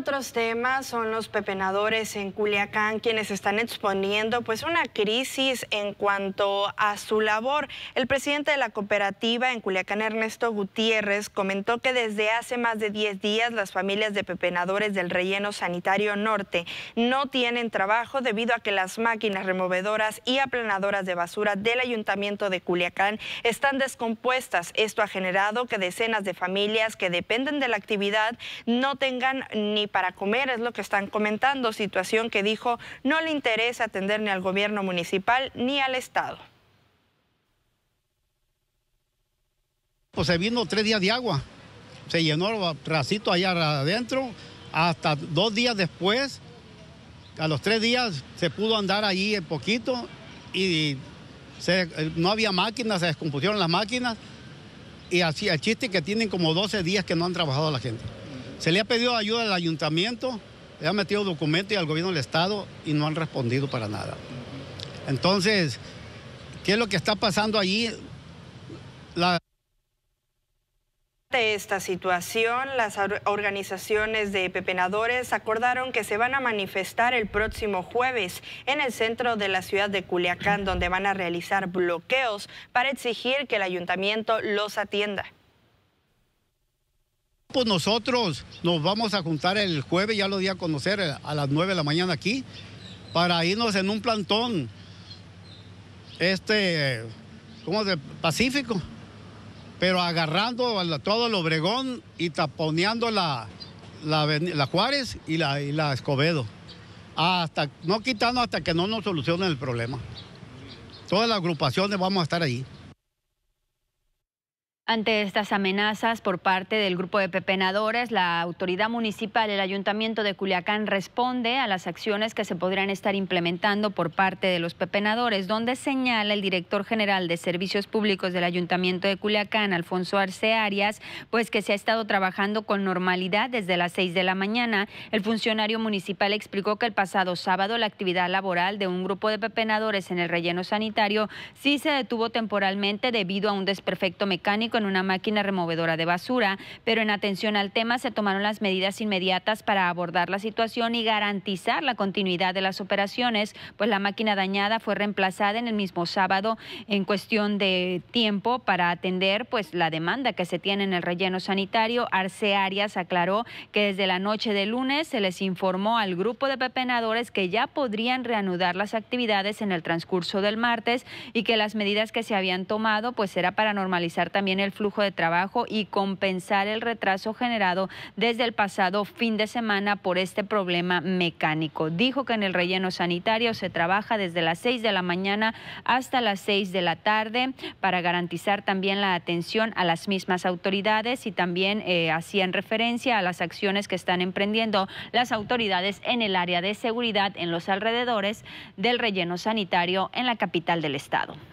otros temas son los pepenadores en Culiacán quienes están exponiendo pues una crisis en cuanto a su labor. El presidente de la cooperativa en Culiacán, Ernesto Gutiérrez, comentó que desde hace más de 10 días las familias de pepenadores del relleno sanitario norte no tienen trabajo debido a que las máquinas removedoras y aplanadoras de basura del ayuntamiento de Culiacán están descompuestas. Esto ha generado que decenas de familias que dependen de la actividad no tengan ni para comer, es lo que están comentando, situación que dijo no le interesa atender ni al gobierno municipal ni al Estado. Pues se vino tres días de agua, se llenó el racito allá adentro, hasta dos días después, a los tres días se pudo andar allí un poquito y no había máquinas, se descompusieron las máquinas y así el chiste que tienen como 12 días que no han trabajado la gente. Se le ha pedido ayuda al ayuntamiento, le ha metido documentos y al gobierno del Estado y no han respondido para nada. Entonces, ¿qué es lo que está pasando allí? De esta situación, las organizaciones de pepenadores acordaron que se van a manifestar el próximo jueves en el centro de la ciudad de Culiacán, donde van a realizar bloqueos para exigir que el ayuntamiento los atienda. Pues nosotros nos vamos a juntar el jueves, ya lo di a conocer eh, a las 9 de la mañana aquí, para irnos en un plantón, este, ¿cómo se Pacífico, pero agarrando a todo el Obregón y taponeando la, la, Juárez y la, la Escobedo, hasta, no quitando hasta que no nos solucionen el problema. Todas las agrupaciones vamos a estar ahí. Ante estas amenazas por parte del grupo de pepenadores, la autoridad municipal, el ayuntamiento de Culiacán, responde a las acciones que se podrían estar implementando por parte de los pepenadores, donde señala el director general de Servicios Públicos del ayuntamiento de Culiacán, Alfonso Arce Arias, pues que se ha estado trabajando con normalidad desde las 6 de la mañana. El funcionario municipal explicó que el pasado sábado la actividad laboral de un grupo de pepenadores en el relleno sanitario sí se detuvo temporalmente debido a un desperfecto mecánico una máquina removedora de basura, pero en atención al tema se tomaron las medidas inmediatas para abordar la situación y garantizar la continuidad de las operaciones, pues la máquina dañada fue reemplazada en el mismo sábado en cuestión de tiempo para atender pues la demanda que se tiene en el relleno sanitario. Arce Arias aclaró que desde la noche de lunes se les informó al grupo de pepenadores que ya podrían reanudar las actividades en el transcurso del martes y que las medidas que se habían tomado pues era para normalizar también el flujo de trabajo y compensar el retraso generado desde el pasado fin de semana por este problema mecánico. Dijo que en el relleno sanitario se trabaja desde las 6 de la mañana hasta las 6 de la tarde para garantizar también la atención a las mismas autoridades y también eh, hacían referencia a las acciones que están emprendiendo las autoridades en el área de seguridad en los alrededores del relleno sanitario en la capital del estado.